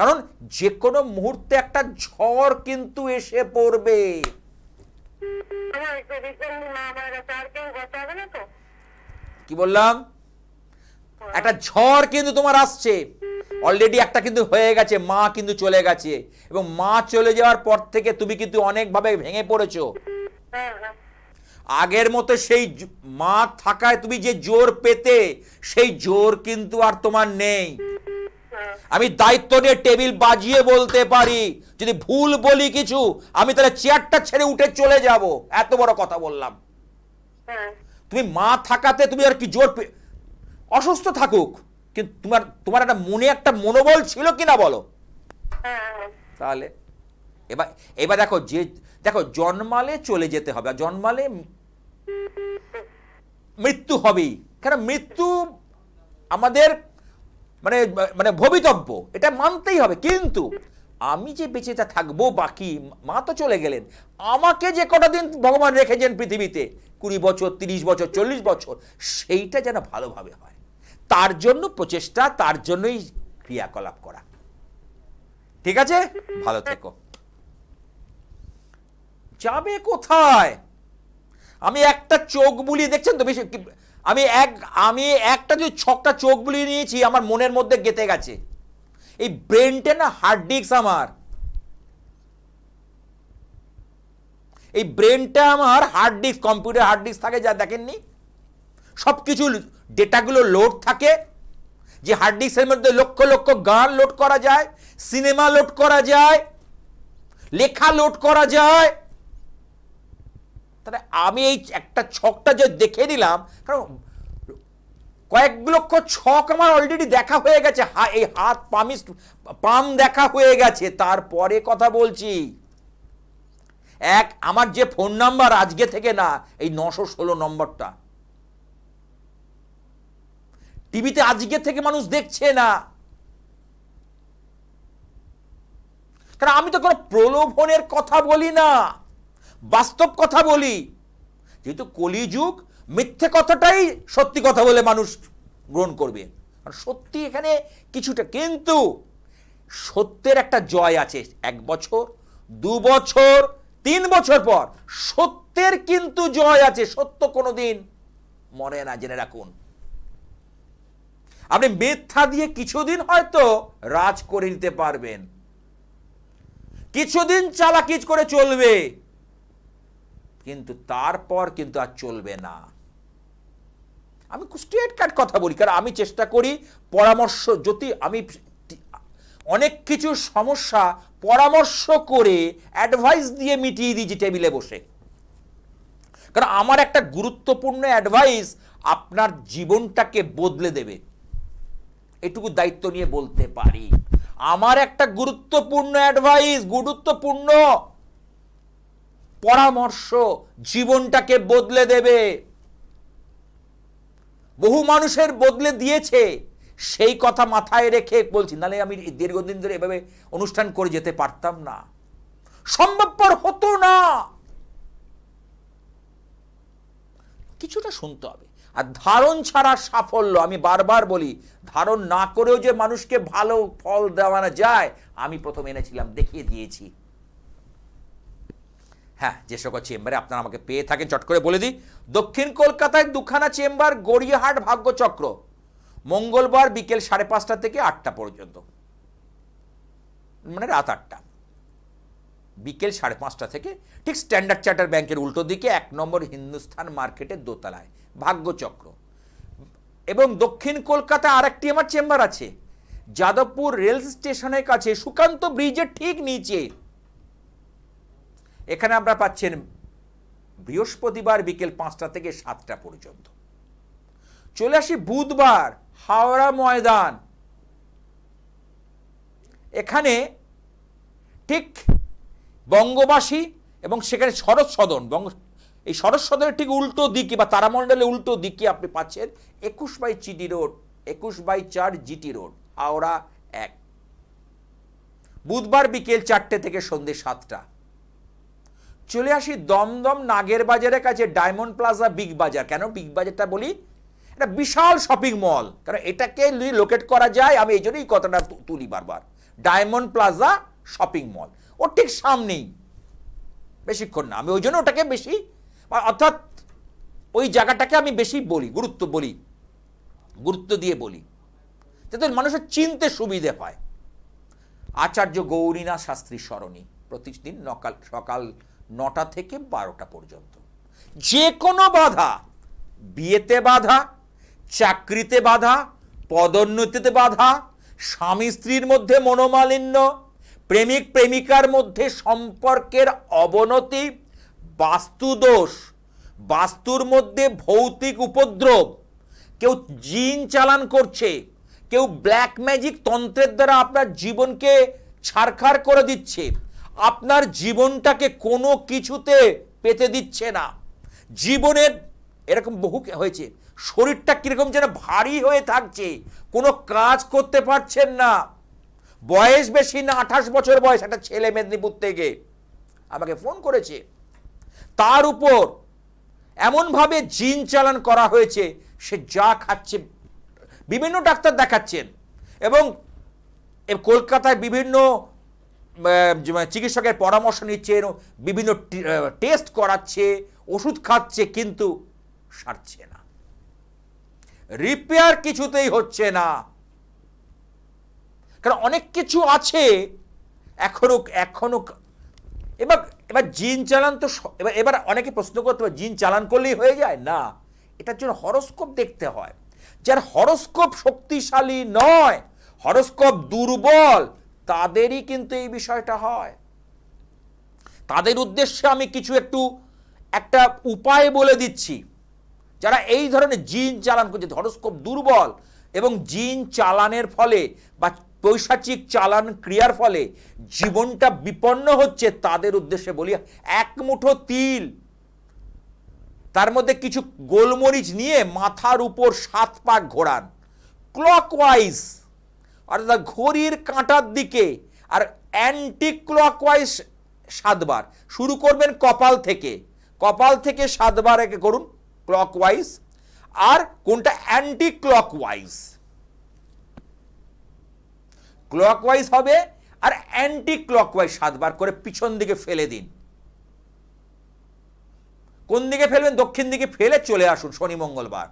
কারণ যে কোনো মুহূর্তে একটা ঝড় কিন্তু এসে পড়বে কি বললাম একটা ঝড় কিন্তু তোমার আসছে অলরেডি একটা কিন্তু হয়ে গেছে মা কিন্তু চলে গেছে এবং মা চলে যাওয়ার পর থেকে তুমি কিন্তু অনেকভাবে ভেঙে পড়েছো আগের মতো সেই মা থাকায় তুমি যে জোর পেতে সেই জোর কিন্তু আর তোমার নেই আমি দায়িত্ব নিয়ে টেবিল বাজিয়ে বলতে পারি যদি ভুল বলি কিছু আমি তাহলে চেয়ারটা ছেড়ে উঠে চলে যাব এত বড় কথা বললাম হ্যাঁ। তুমি মা থাকাতে তুমি আর কি জোর অসুস্থ থাকুক কিন্তু তোমার তোমার একটা মনে একটা মনোবল ছিল কিনা বলো হ্যাঁ। তাহলে এবার এবার দেখো যে দেখো জন্মালে চলে যেতে হবে জন্মালে মৃত্যু হবেই কেন মৃত্যু আমাদের মানে মানে ভবিতব্য এটা মানতেই হবে কিন্তু আমি যে বেঁচেটা থাকবো বাকি মা তো চলে গেলেন আমাকে যে কটা দিন ভগবান রেখেছেন পৃথিবীতে কুড়ি বছর তিরিশ বছর চল্লিশ বছর সেইটা যেন ভালোভাবে হয় তার জন্য প্রচেষ্টা তার জন্যই ক্রিয়াকলাপ করা ঠিক আছে ভালো থেকো যাবে কোথায় আমি একটা চোখ বুলিয়ে দেখছেন তো বেশি আমি এক আমি একটা যে ছকটা চোখ বুলিয়ে নিয়েছি আমার মনের মধ্যে গেঁথে গেছে এই ব্রেনটা না হার্ড ডিস্ক আমার এই ব্রেনটা আমার hard disk computer hard disk থাকে যা দেখেননি সব কিছু ডেটাগুলো লোড থাকে যে হার্ড ডিস্কের মধ্যে লক্ষ লক্ষ গান লোড করা যায় সিনেমা লোড করা যায় লেখা লোড করা যায় তাহলে আমি এই একটা ছকটা যে দেখে নিলাম কারণ কয়েক লক্ষ ছক আমার অলরেডি দেখা হয়ে গেছে এই হাত পামিস পাম দেখা হয়ে গেছে তারপরে কথা বলছি এক আমার যে ফোন নাম্বার আজকে থেকে না এই নশো ষোলো নম্বরটা টিভিতে আজকে থেকে মানুষ দেখছে না কারণ আমি তো কোনো প্রলোভনের কথা বলি না বাস্তব কথা বলি যেহেতু কলিযুগ মিথ্যে কথাটাই সত্যি কথা বলে মানুষ গ্রহণ করবে আর সত্যি এখানে কিছুটা কিন্তু সত্যের একটা জয় আছে এক বছর দু বছর তিন বছর পর সত্যের কিন্তু জয় আছে সত্য কোনো দিন মনে না জেনে রাখুন আপনি মিথ্যা দিয়ে কিছুদিন হয়তো রাজ করে নিতে পারবেন কিছুদিন চালাকিজ করে চলবে কিন্তু তারপর কিন্তু আর চলবে না আমি স্ট্রেট কাট কথা বলি কারণ আমি চেষ্টা করি পরামর্শ যদি আমি অনেক কিছু সমস্যা পরামর্শ করে অ্যাডভাইস দিয়ে মিটিয়ে দিই যে টেবিলে বসে কারণ আমার একটা গুরুত্বপূর্ণ অ্যাডভাইস আপনার জীবনটাকে বদলে দেবে এটুকু দায়িত্ব নিয়ে বলতে পারি আমার একটা গুরুত্বপূর্ণ অ্যাডভাইস গুরুত্বপূর্ণ পরামর্শ জীবনটাকে বদলে দেবে বহু মানুষের বদলে দিয়েছে সেই কথা মাথায় রেখে বলছি নাহলে আমি দীর্ঘদিন ধরে এভাবে অনুষ্ঠান করে যেতে পারতাম না সম্ভবপর হতো না কিছুটা শুনতে হবে আর ধারণ ছাড়া সাফল্য আমি বারবার বলি ধারণ না করেও যে মানুষকে ভালো ফল দেওয়ানো যায় আমি প্রথম এনেছিলাম দেখিয়ে দিয়েছি হ্যাঁ যে সকল চেম্বারে আপনারা আমাকে পেয়ে থাকেন চট করে বলে দিই দক্ষিণ কলকাতায় দুখানা চেম্বার গড়িয়াহাট ভাগ্যচক্র মঙ্গলবার বিকেল সাড়ে পাঁচটা থেকে আটটা পর্যন্ত মানে রাত আটটা বিকেল সাড়ে পাঁচটা থেকে ঠিক স্ট্যান্ডার্ড চার্টার ব্যাংকের উল্টো দিকে এক নম্বর হিন্দুস্থান মার্কেটের দোতলায় ভাগ্যচক্র এবং দক্ষিণ কলকাতায় আরেকটি আমার চেম্বার আছে যাদবপুর রেল স্টেশনের কাছে সুকান্ত ব্রিজের ঠিক নিচে এখানে আমরা পাচ্ছেন বৃহস্পতিবার বিকেল পাঁচটা থেকে সাতটা পর্যন্ত চলে আসি বুধবার হাওড়া ময়দান এখানে ঠিক বঙ্গবাসী এবং সেখানে শরৎ সদন বঙ্গ এই শরৎ সদনের ঠিক উল্টো দিকে বা তারামণ্ডলে উল্টো দিকে আপনি পাচ্ছেন একুশ বাই চিটি রোড একুশ বাই চার জিটি রোড হাওড়া এক বুধবার বিকেল চারটে থেকে সন্ধ্যে সাতটা চলে আসি দমদম নাগের বাজারের কাছে ডায়মন্ড প্লাজা বিগ বাজার কেন বিগ বাজারটা বলি এটা বিশাল শপিং মল কারণ এটাকে লোকেট করা যায় আমি এই জন্যই কথাটা তুলি বারবার ডায়মন্ড প্লাজা শপিং মল ও ঠিক সামনেই বেশিক্ষণ না আমি ওই জন্য ওটাকে বেশি অর্থাৎ ওই জায়গাটাকে আমি বেশি বলি গুরুত্ব বলি গুরুত্ব দিয়ে বলি যাতে মানুষের চিনতে সুবিধে হয় আচার্য গৌরীনাথ শাস্ত্রী স্মরণী প্রতিদিন নকাল সকাল নটা থেকে বারোটা পর্যন্ত যে কোনো বাধা বিয়েতে বাধা চাকরিতে বাধা পদোন্নতিতে বাধা স্বামী স্ত্রীর মধ্যে মনোমালিন্য প্রেমিক প্রেমিকার মধ্যে সম্পর্কের অবনতি বাস্তুদোষ বাস্তুর মধ্যে ভৌতিক উপদ্রব কেউ জিন চালান করছে কেউ ব্ল্যাক ম্যাজিক তন্ত্রের দ্বারা আপনার জীবনকে ছাড়খাড় করে দিচ্ছে আপনার জীবনটাকে কোনো কিছুতে পেতে দিচ্ছে না জীবনের এরকম বহু হয়েছে শরীরটা কীরকম যেন ভারী হয়ে থাকছে কোনো কাজ করতে পারছেন না বয়স বেশি না আঠাশ বছর বয়স একটা ছেলে মেদিনীপুর থেকে আমাকে ফোন করেছে তার উপর এমনভাবে জিন চালান করা হয়েছে সে যা খাচ্ছে বিভিন্ন ডাক্তার দেখাচ্ছেন এবং কলকাতায় বিভিন্ন মানে চিকিৎসকের পরামর্শ নিচ্ছে বিভিন্ন টেস্ট করাচ্ছে ওষুধ খাচ্ছে কিন্তু সারছে না রিপেয়ার কিছুতেই হচ্ছে না কারণ অনেক কিছু আছে এখনো এখনো এবার এবার জিন চালান তো এবার এবার অনেকে প্রশ্ন করতে পারে জিন চালান করলেই হয়ে যায় না এটার জন্য হরস্কোপ দেখতে হয় যার হরস্কোপ শক্তিশালী নয় হরস্কোপ দুর্বল তাদেরই কিন্তু এই বিষয়টা হয় তাদের উদ্দেশ্যে আমি কিছু একটু একটা উপায় বলে দিচ্ছি যারা এই ধরনের জিন চালান করছে হরস্কোপ দুর্বল এবং জিন চালানের ফলে বা পৈশাচিক চালান ক্রিয়ার ফলে জীবনটা বিপন্ন হচ্ছে তাদের উদ্দেশ্যে বলি এক মুঠো তিল তার মধ্যে কিছু গোলমরিচ নিয়ে মাথার উপর সাত পাক ঘোরান ক্লকওয়াইজ অর্থাৎ ঘড়ির কাঁটার দিকে আর অ্যান্টি ক্লকওয়াইজ সাতবার শুরু করবেন কপাল থেকে কপাল থেকে সাতবার একে করুন ক্লকওয়াইজ আর কোনটা অ্যান্টি ক্লকওয়াইজ ক্লকওয়াইজ হবে আর অ্যান্টি ক্লকওয়াইজ সাতবার করে পিছন দিকে ফেলে দিন কোন দিকে ফেলবেন দক্ষিণ দিকে ফেলে চলে আসুন শনি মঙ্গলবার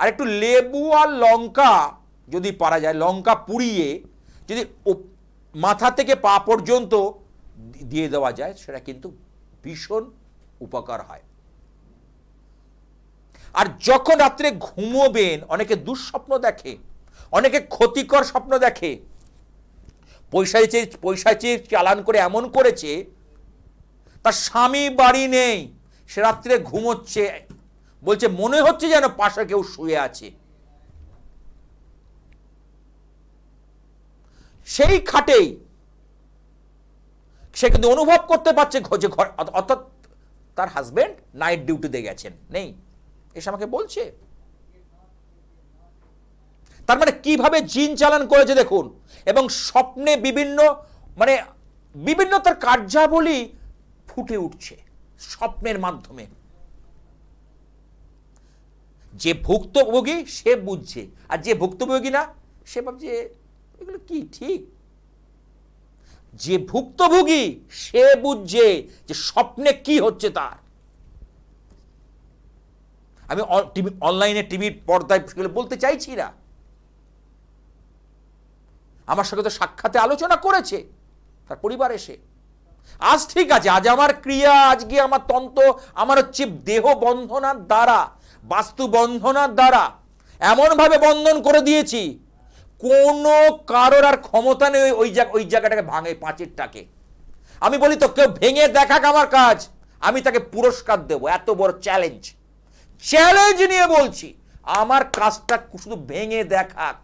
আর একটু লেবু আর লঙ্কা যদি পারা যায় লঙ্কা পুড়িয়ে যদি মাথা থেকে পা পর্যন্ত দিয়ে দেওয়া যায় সেটা কিন্তু ভীষণ উপকার হয় আর যখন রাত্রে ঘুমোবেন অনেকে দুঃস্বপ্ন দেখে অনেকে ক্ষতিকর স্বপ্ন দেখে পয়সা চেয়ে পয়সা চেয়ে চালান করে এমন করেছে তার স্বামী বাড়ি নেই সে রাত্রে ঘুমোচ্ছে বলছে মনে হচ্ছে যেন পাশে কেউ শুয়ে আছে সেই খাটেই সে কিন্তু অনুভব করতে পারছে যে ঘর অর্থাৎ তার হাজব্যান্ড নাইট ডিউটিতে গেছেন নেই এসে আমাকে বলছে তার মানে কিভাবে জিন চালান করেছে দেখুন এবং স্বপ্নে বিভিন্ন মানে বিভিন্ন তার কার্যাবলী ফুটে উঠছে স্বপ্নের মাধ্যমে যে ভুক্তভোগী সে বুঝছে আর যে ভুক্তভোগী না সে ভাবছে এগুলো কি ঠিক যে ভুক্তভোগী সে বুঝছে যে স্বপ্নে কি হচ্ছে তার আমি টিভি অনলাইনে টিভির পর্দায় বলতে চাইছি না আমার সঙ্গে তো সাক্ষাতে আলোচনা করেছে তার পরিবার এসে আজ ঠিক আছে আজ আমার ক্রিয়া আজকে আমার তন্ত্র আমার হচ্ছে দেহ বন্ধনার দ্বারা বাস্তু বন্ধনার দ্বারা এমনভাবে বন্ধন করে দিয়েছি কোনো কারোর আর ক্ষমতা নেই ওই ওই জায়গাটাকে ভাঙে পাঁচিরটাকে আমি বলি তো কেউ ভেঙে দেখাক আমার কাজ আমি তাকে পুরস্কার দেব এত বড় চ্যালেঞ্জ চ্যালেঞ্জ নিয়ে বলছি আমার কাজটা শুধু ভেঙে দেখাক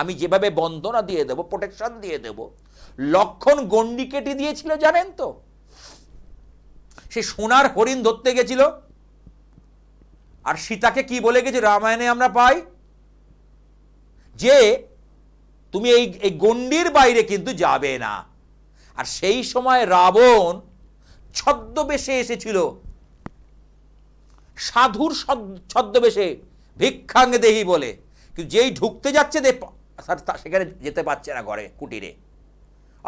আমি যেভাবে বন্দনা দিয়ে দেব প্রোটেকশন দিয়ে দেব লক্ষণ গন্ডি কেটে দিয়েছিল জানেন তো সে সোনার হরিণ ধরতে গেছিল আর সীতাকে কি বলে গেছে রামায়ণে আমরা পাই যে তুমি এই এই গণ্ডির বাইরে কিন্তু যাবে না আর সেই সময় রাবণ ছদ্মবেশে এসেছিল সাধুর ছদ্মবেশে ভিক্ষাঙ্গে দেহি বলে কিন্তু যেই ঢুকতে যাচ্ছে সেখানে যেতে পারছে না ঘরে কুটিরে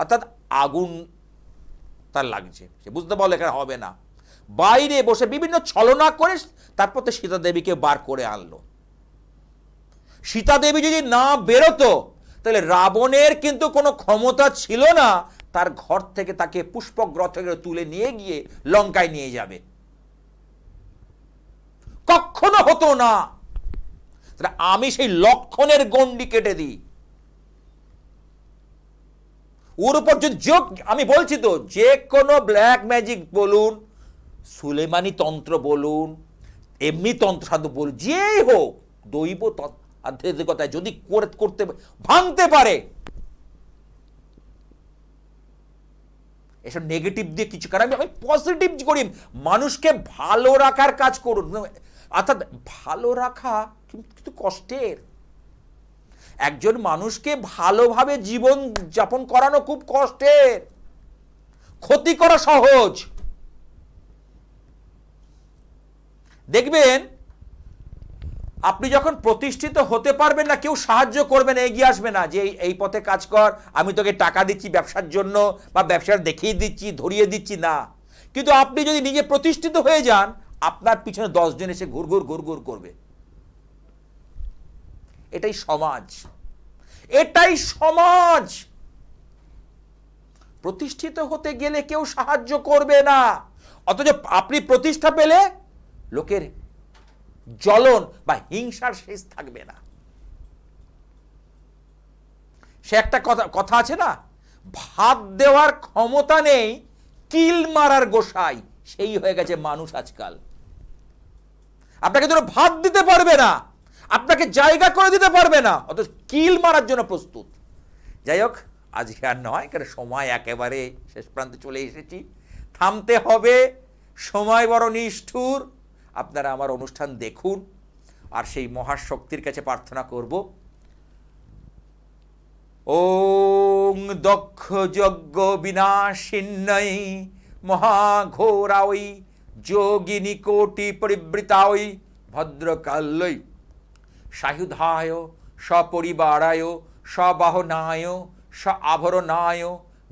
অর্থাৎ আগুন তার লাগছে সে বুঝতে পারলো এখানে হবে না বাইরে বসে বিভিন্ন ছলনা করে তারপর তো সীতাদেবীকে বার করে আনলো সীতাদেবী যদি না বেরোতো তাহলে রাবণের কিন্তু কোনো ক্ষমতা ছিল না তার ঘর থেকে তাকে পুষ্পগ্রহ তুলে নিয়ে গিয়ে লঙ্কায় নিয়ে যাবে কখনো হতো না আমি সেই লক্ষণের গন্ডি কেটে দিই ওর উপর যদি যোগ আমি বলছি তো যে কোনো ব্ল্যাক ম্যাজিক বলুন সুলেমানি তন্ত্র বলুন এমনি তন্ত্র সাধু বলুন যেই হোক দৈব তত্ত্ব আধ্যাত্মিকতায় যদি করতে ভাঙতে পারে এসব নেগেটিভ দিয়ে কিছু কারণ আমি পজিটিভ করি মানুষকে ভালো রাখার কাজ করুন অর্থাৎ ভালো রাখা কিন্তু কষ্টের একজন মানুষকে ভালোভাবে জীবন যাপন করানো খুব কষ্টের ক্ষতি করা সহজ দেখবেন আপনি যখন প্রতিষ্ঠিত হতে পারবেন না কেউ সাহায্য করবে না এগিয়ে আসবে না যে এই পথে কাজ কর আমি তোকে টাকা দিচ্ছি ব্যবসার জন্য বা ব্যবসার দেখিয়ে দিচ্ছি ধরিয়ে দিচ্ছি না কিন্তু আপনি যদি নিজে প্রতিষ্ঠিত হয়ে যান আপনার পিছনে দশজন এসে ঘুর ঘুর ঘুর ঘুর করবে এটাই সমাজ এটাই সমাজ প্রতিষ্ঠিত হতে গেলে কেউ সাহায্য করবে না অথচ আপনি প্রতিষ্ঠা পেলে লোকের জ্বলন বা হিংসার শেষ থাকবে না সে একটা কথা কথা আছে না ভাত দেওয়ার ক্ষমতা নেই কিল মারার গোসাই সেই হয়ে গেছে মানুষ আজকাল আপনাকে ধরো ভাত দিতে পারবে না আপনাকে জায়গা করে দিতে পারবে না অত কিল মারার জন্য প্রস্তুত যাই হোক আজকে আর নয় কেন সময় একেবারে শেষ প্রান্তে চলে এসেছি থামতে হবে সময় বড় নিষ্ঠুর আপনারা আমার অনুষ্ঠান দেখুন আর সেই মহাশক্তির কাছে প্রার্থনা করব ওং দক্ষ যজ্ঞ বিনাশিন্নই ওই যোগিনী কোটি পরিবৃতা ওই ভদ্রকাল্যই সাহুধায় সপরিবারায় সবাহনায় স আভরণায়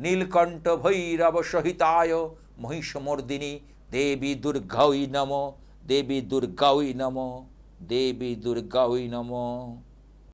নীলকণ্ঠ ভৈরব সহিতায় মহিষমর্দিনী দেবী দুর্গই নম দেবী দুর্গাউই নম দেবী দুর্গাউই নম